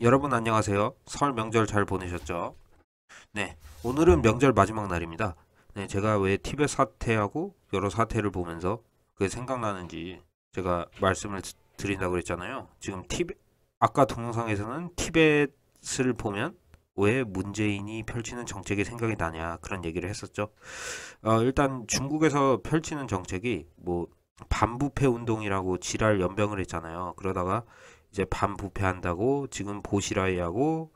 여러분 안녕하세요. 설 명절 잘 보내셨죠? 네, 오늘은 명절 마지막 날입니다. 네, 제가 왜 티벳 사태하고 여러 사태를 보면서 그게 생각나는지 제가 말씀을 드린다고 그랬잖아요. 지금 티벳 아까 동영상에서는 티벳을 보면 왜 문재인이 펼치는 정책이 생각이 나냐 그런 얘기를 했었죠. 어, 일단 중국에서 펼치는 정책이 뭐 반부패 운동이라고 지랄 연병을 했잖아요. 그러다가 이제 반부패한다고 지금 보시라이하고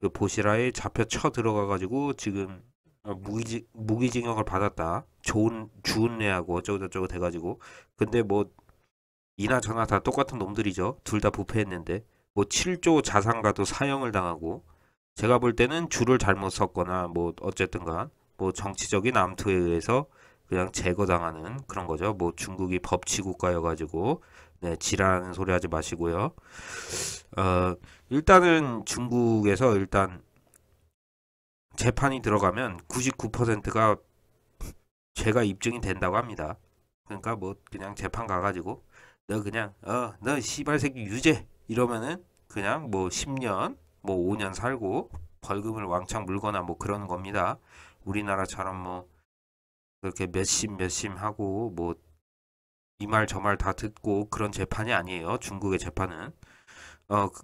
그 보시라이 잡혀 쳐 들어가 가지고 지금 무기징, 무기징역을 받았다. 좋은 주은내하고 어쩌고저쩌고 돼가지고 근데 뭐 이나저나 다 똑같은 놈들이죠. 둘 다 부패했는데 뭐 7조 자산가도 사형을 당하고 제가 볼 때는 줄을 잘못 섰거나 뭐 어쨌든간 뭐 정치적인 암투에 의해서 그냥 제거당하는 그런 거죠. 뭐 중국이 법치 국가여가지고 네, 지하는 소리 하지 마시고요. 어, 일단은 중국에서 일단 재판이 들어가면 99%가 죄가 입증이 된다고 합니다. 그러니까 뭐 그냥 재판 가가지고 너 그냥 어너 시발새끼 유죄 이러면은 그냥 뭐 10년 뭐 5년 살고 벌금을 왕창 물거나 뭐 그런 겁니다. 우리나라처럼 뭐 그렇게 몇 심 몇심 하고 뭐 이말저말다 듣고 그런 재판이 아니에요. 중국의 재판은. 어, 그,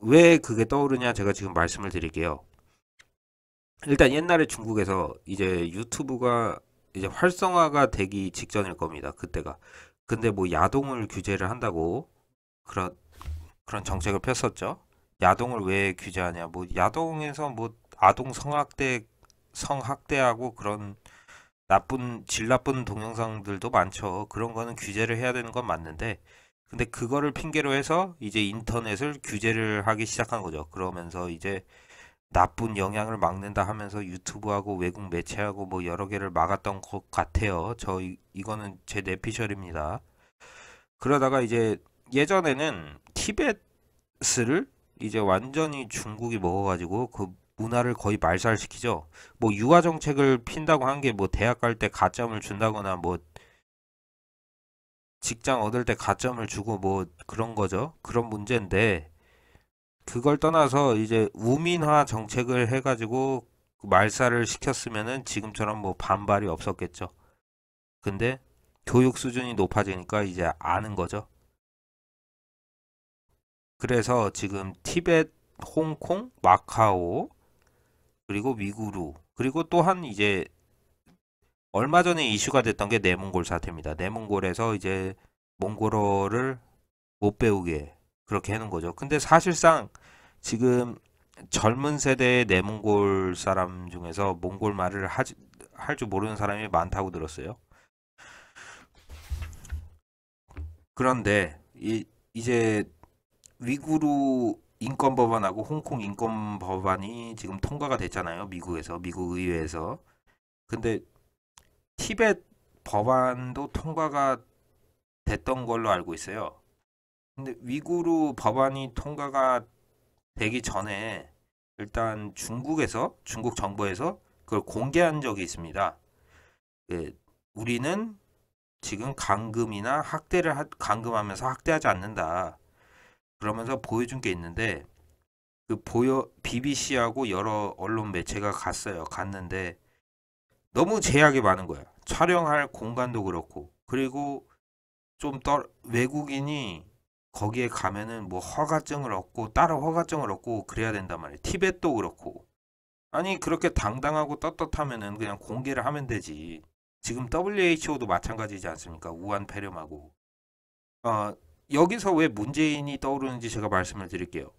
왜 그게 떠오르냐 제가 지금 말씀을 드릴게요. 일단 옛날에 중국에서 이제 유튜브가 이제 활성화가 되기 직전일 겁니다. 그때가. 근데 뭐 야동을 규제를 한다고 그런 그런 정책을 폈었죠. 야동을 왜 규제하냐? 뭐 야동에서 뭐 아동 성학대 성학대하고 그런 나쁜 질 나쁜 동영상들도 많죠. 그런 거는 규제를 해야 되는 건 맞는데 근데 그거를 핑계로 해서 이제 인터넷을 규제를 하기 시작한 거죠. 그러면서 이제 나쁜 영향을 막는다 하면서 유튜브하고 외국 매체하고 뭐 여러 개를 막았던 것 같아요. 저 이, 이거는 제 내피셜입니다. 그러다가 이제 예전에는 티벳을 이제 완전히 중국이 먹어가지고 그 문화를 거의 말살시키죠. 뭐 유아 정책을 핀다고 한 게 뭐 대학 갈 때 가점을 준다거나 뭐 직장 얻을 때 가점을 주고 뭐 그런 거죠. 그런 문제인데 그걸 떠나서 이제 우민화 정책을 해가지고 말살을 시켰으면은 지금처럼 뭐 반발이 없었겠죠. 근데 교육 수준이 높아지니까 이제 아는 거죠. 그래서 지금 티벳, 홍콩, 마카오, 그리고 위구르 그리고 또한 이제 얼마 전에 이슈가 됐던 게 내몽골 사태입니다. 내몽골에서 이제 몽골어를 못 배우게 그렇게 해놓은 거죠. 근데 사실상 지금 젊은 세대의 내몽골 사람 중에서 몽골 말을 할 줄 모르는 사람이 많다고 들었어요. 그런데 이, 이제 위구르 인권 법안하고 홍콩 인권 법안이 지금 통과가 됐잖아요. 미국에서 미국 의회에서. 근데 티벳 법안도 통과가 됐던 걸로 알고 있어요. 근데 위구르 법안이 통과가 되기 전에 일단 중국에서 중국 정부에서 그걸 공개한 적이 있습니다. 예, 우리는 지금 강금이나 학대를 하, 강금하면서 학대하지 않는다. 그러면서 보여준 게 있는데 그 보여 BBC하고 여러 언론 매체가 갔어요. 갔는데 너무 제약이 많은 거야. 촬영할 공간도 그렇고 그리고 좀 떨, 외국인이 거기에 가면은 뭐 허가증을 얻고 따로 허가증을 얻고 그래야 된단 말이에요. 티벳도 그렇고 아니 그렇게 당당하고 떳떳하면은 그냥 공개를 하면 되지. 지금 WHO도 마찬가지지 않습니까? 우한 폐렴하고 어, 여기서 왜 문재인이 떠오르는지 제가 말씀을 드릴게요.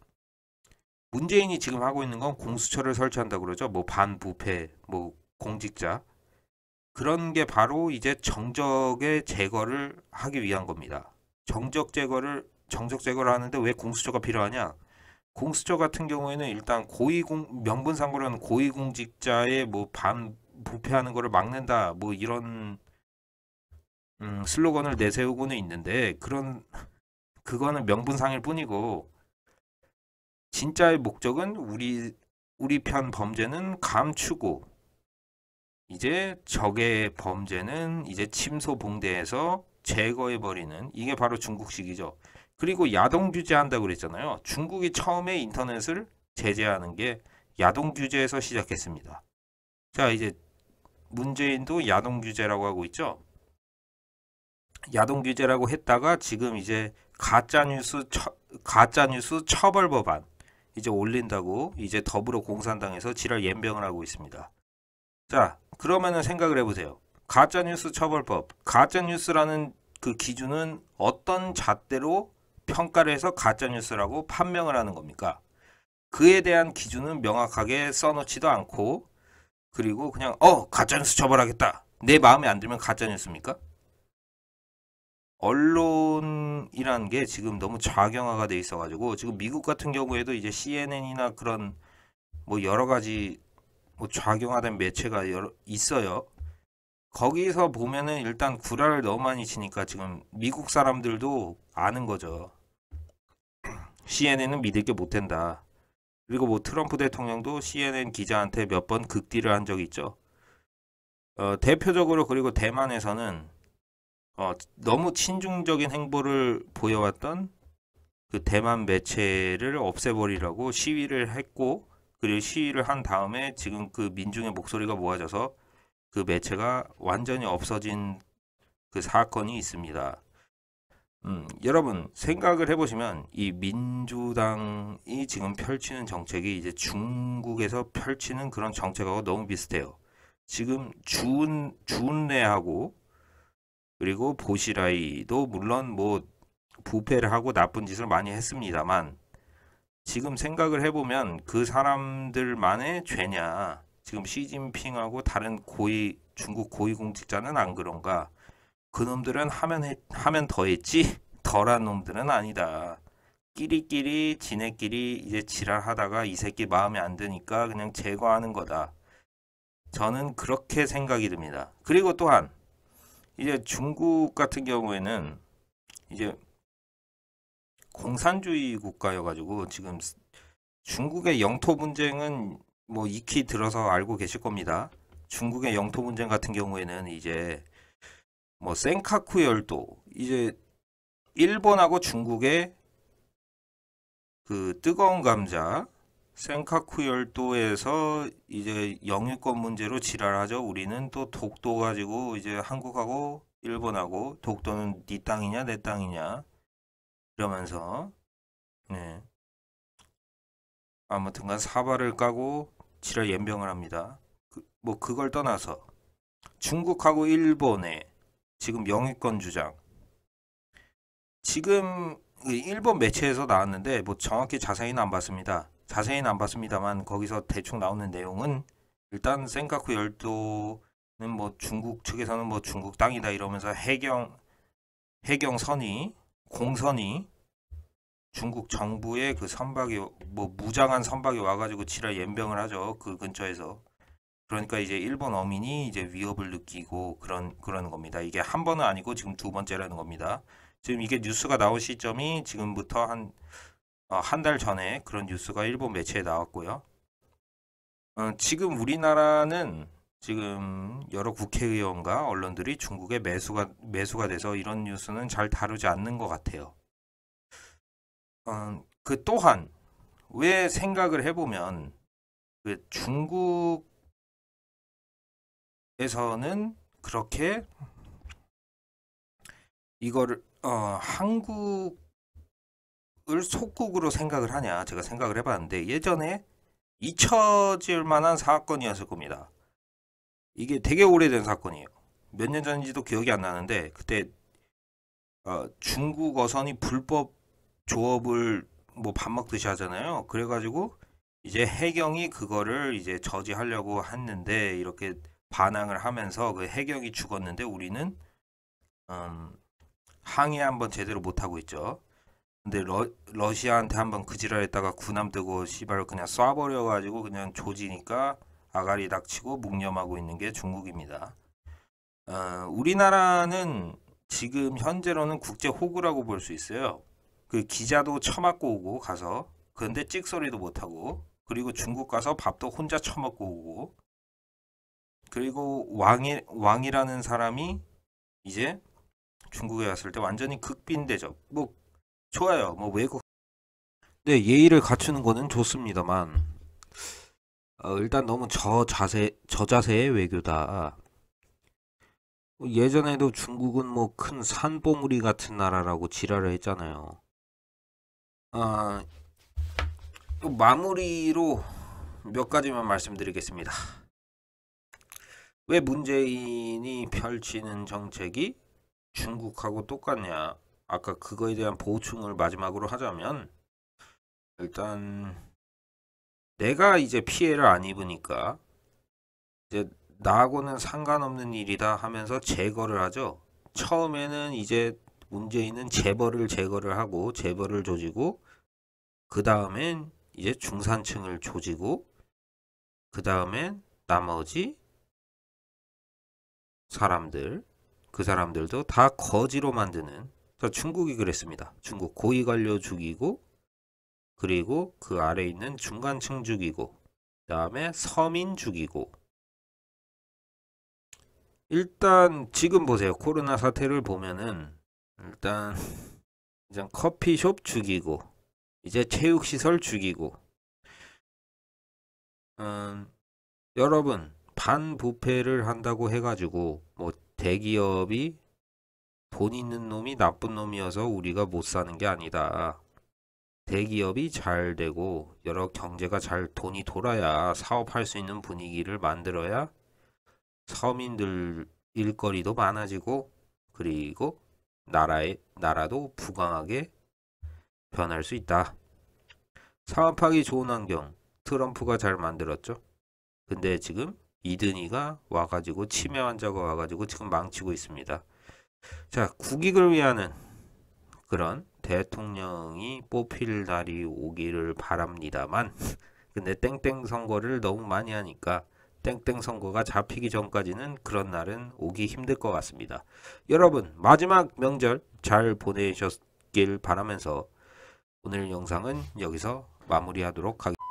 문재인이 지금 하고 있는 건 공수처를 설치한다 그러죠. 뭐 반부패, 뭐 공직자 그런 게 바로 이제 정적의 제거를 하기 위한 겁니다. 정적 제거를 정적 제거를 하는데 왜 공수처가 필요하냐? 공수처 같은 경우에는 일단 고위공 명분상으로는 고위공직자의 뭐 반부패하는 거를 막는다 뭐 이런 음, 슬로건을 내세우고는 있는데 그런 그거는 명분상일 뿐이고 진짜의 목적은 우리 우리 편 범죄는 감추고 이제 적의 범죄는 이제 침소 봉대에서 제거해 버리는 이게 바로 중국식이죠. 그리고 야동 규제한다고 그랬잖아요. 중국이 처음에 인터넷을 제재하는 게 야동 규제에서 시작했습니다. 자, 이제 문재인도 야동 규제라고 하고 있죠. 야동 규제라고 했다가 지금 이제 가짜뉴스 처, 가짜뉴스 처벌 법안 이제 올린다고 이제 더불어 공산당에서 지랄 연병을 하고 있습니다. 자 그러면은 생각을 해보세요. 가짜뉴스 처벌법 가짜뉴스라는 그 기준은 어떤 잣대로 평가를 해서 가짜뉴스라고 판명을 하는 겁니까? 그에 대한 기준은 명확하게 써놓지도 않고 그리고 그냥 어 가짜뉴스 처벌하겠다 내 마음에 안 들면 가짜뉴스입니까? 언론이란 게 지금 너무 좌경화가 돼 있어가지고 지금 미국 같은 경우에도 이제 CNN이나 그런 뭐 여러 가지 뭐 좌경화된 매체가 여러 있어요. 거기서 보면은 일단 구라를 너무 많이 치니까 지금 미국 사람들도 아는 거죠. CNN은 믿을 게 못 된다. 그리고 뭐 트럼프 대통령도 CNN 기자한테 몇 번 극딜을 한 적이 있죠. 어, 대표적으로 그리고 대만에서는 어, 너무 친중적인 행보를 보여왔던 그 대만 매체를 없애버리라고 시위를 했고 그리고 시위를 한 다음에 지금 그 민중의 목소리가 모아져서 그 매체가 완전히 없어진 그 사건이 있습니다. 음, 여러분 생각을 해보시면 이 민주당이 지금 펼치는 정책이 이제 중국에서 펼치는 그런 정책하고 너무 비슷해요. 지금 주은 주은내하고 그리고 보시라이도 물론 뭐 부패를 하고 나쁜 짓을 많이 했습니다만 지금 생각을 해보면 그 사람들만의 죄냐 지금 시진핑하고 다른 고위 중국 고위공직자는 안 그런가 그놈들은 하면 해, 하면 더했지 덜한 놈들은 아니다 끼리끼리 지네끼리 이제 지랄하다가 이 새끼 마음에 안 드니까 그냥 제거하는 거다 저는 그렇게 생각이 듭니다 그리고 또한 이제 중국 같은 경우에는 이제 공산주의 국가여가지고 지금 중국의 영토 분쟁은 뭐 익히 들어서 알고 계실 겁니다. 중국의 영토 분쟁 같은 경우에는 이제 뭐 센카쿠 열도 이제 일본하고 중국의 그 뜨거운 감자 센카쿠 열도에서 이제 영유권 문제로 지랄하죠. 우리는 또 독도 가지고 이제 한국하고 일본하고 독도는 네 땅이냐 내 땅이냐 이러면서 네. 아무튼간 사발을 까고 지랄 연병을 합니다. 그, 뭐 그걸 떠나서 중국하고 일본의 지금 영유권 주장 지금 일본 매체에서 나왔는데 뭐 정확히 자세히는 안 봤습니다. 자세히는 안 봤습니다만 거기서 대충 나오는 내용은 일단 센카쿠 열도는 뭐 중국 측에서는 뭐 중국 땅이다 이러면서 해경 해경선이 공선이 중국 정부의 그 선박이 뭐 무장한 선박이 와가지고 치랄 연병을 하죠 그 근처에서 그러니까 이제 일본 어민이 이제 위협을 느끼고 그런 그런 겁니다 이게 한 번은 아니고 지금 두 번째라는 겁니다 지금 이게 뉴스가 나온 시점이 지금부터 한 어, 한달 전에 그런 뉴스가 일본 매체에 나왔고요. 어, 지금 우리나라는 지금 여러 국회의원과 언론들이 중국에 매수가 매수가 돼서 이런 뉴스는 잘 다루지 않는 것 같아요. 어, 그 또한 왜 생각을 해보면 그 중국에서는 그렇게 이거를 어, 한국을 속국으로 생각을 하냐 제가 생각을 해봤는데 예전에 잊혀질 만한 사건이었을 겁니다. 이게 되게 오래된 사건이에요. 몇 년 전인지도 기억이 안 나는데 그때 어, 중국 어선이 불법 조업을 뭐 밥 먹듯이 하잖아요. 그래가지고 이제 해경이 그거를 이제 저지하려고 했는데 이렇게 반항을 하면서 그 해경이 죽었는데 우리는 음, 항의 한번 제대로 못하고 있죠. 근데 러, 러시아한테 한번 그지랄했다가 군함 되고 씨발 그냥 쏴버려가지고 그냥 조지니까 아가리 닥치고 묵념하고 있는 게 중국입니다. 어, 우리나라는 지금 현재로는 국제 호구라고 볼 수 있어요. 그 기자도 처맞고 오고 가서 그런데 찍소리도 못하고 그리고 중국 가서 밥도 혼자 처먹고 오고 그리고 왕이, 왕이라는 사람이 이제 중국에 왔을 때 완전히 극빈 대접. 뭐 좋아요. 뭐 외국. 네, 예의를 갖추는 거는 좋습니다만 어, 일단 너무 저 자세 저 자세의 외교다. 뭐, 예전에도 중국은 뭐 큰 산보물이 같은 나라라고 지랄을 했잖아요. 아, 마무리로 몇 가지만 말씀드리겠습니다. 왜 문재인이 펼치는 정책이 중국하고 똑같냐? 아까 그거에 대한 보충을 마지막으로 하자면 일단 내가 이제 피해를 안 입으니까 이제 나하고는 상관없는 일이다 하면서 제거를 하죠. 처음에는 이제 문제 있는 재벌을 제거를 하고 재벌을 조지고 그 다음엔 이제 중산층을 조지고 그 다음엔 나머지 사람들 그 사람들도 다 거지로 만드는 자, 중국이 그랬습니다. 중국 고위관료 죽이고 그리고 그 아래 있는 중간층 죽이고 그 다음에 서민 죽이고 일단 지금 보세요. 코로나 사태를 보면은 일단 이제 커피숍 죽이고 이제 체육시설 죽이고 음, 여러분 반부패를 한다고 해가지고 뭐 대기업이 돈 있는 놈이 나쁜 놈이어서 우리가 못 사는 게 아니다. 대기업이 잘 되고 여러 경제가 잘 돈이 돌아야 사업할 수 있는 분위기를 만들어야 서민들 일거리도 많아지고 그리고 나라의 나라도 부강하게 변할 수 있다. 사업하기 좋은 환경 트럼프가 잘 만들었죠. 근데 지금 이든이가 와가지고 치매 환자가 와가지고 지금 망치고 있습니다. 자 국익을 위하는 그런 대통령이 뽑힐 날이 오기를 바랍니다만 근데 땡땡 선거를 너무 많이 하니까 땡땡 선거가 잡히기 전까지는 그런 날은 오기 힘들 것 같습니다. 여러분 마지막 명절 잘 보내셨길 바라면서 오늘 영상은 여기서 마무리하도록 하겠습니다.